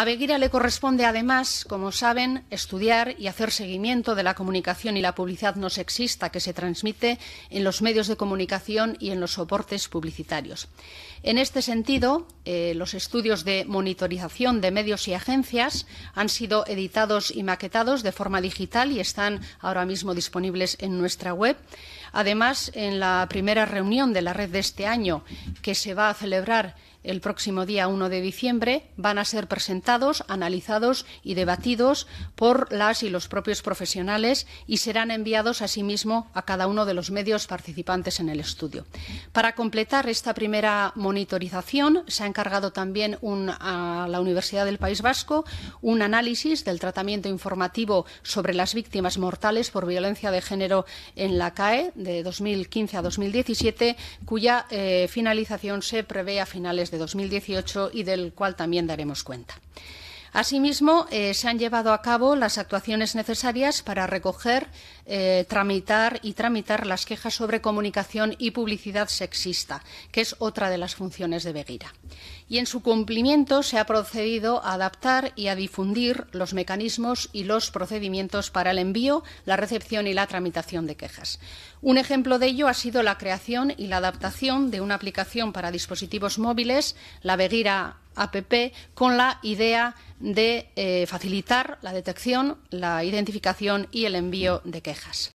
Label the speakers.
Speaker 1: A Beguira le corresponde además, como saben, estudiar y hacer seguimiento de la comunicación y la publicidad no sexista que se transmite en los medios de comunicación y en los soportes publicitarios. En este sentido, eh, los estudios de monitorización de medios y agencias han sido editados y maquetados de forma digital y están ahora mismo disponibles en nuestra web. Además, en la primera reunión de la red de este año, que se va a celebrar el próximo día 1 de diciembre, van a ser presentados, analizados y debatidos por las y los propios profesionales y serán enviados asimismo a cada uno de los medios participantes en el estudio. Para completar esta primera monitorización, se ha encargado también a la Universidad del País Vasco un análisis del tratamiento informativo sobre las víctimas mortales por violencia de género en la CAE de 2015 a 2017, cuya eh, finalización se prevé a finales de 2018 y del cual también daremos cuenta. Asimismo, eh, se han llevado a cabo las actuaciones necesarias para recoger, eh, tramitar y tramitar las quejas sobre comunicación y publicidad sexista, que es otra de las funciones de Beguira. Y en su cumplimiento se ha procedido a adaptar y a difundir los mecanismos y los procedimientos para el envío, la recepción y la tramitación de quejas. Un ejemplo de ello ha sido la creación y la adaptación de una aplicación para dispositivos móviles, la Beguira APP con la idea de eh, facilitar la detección, la identificación y el envío de quejas.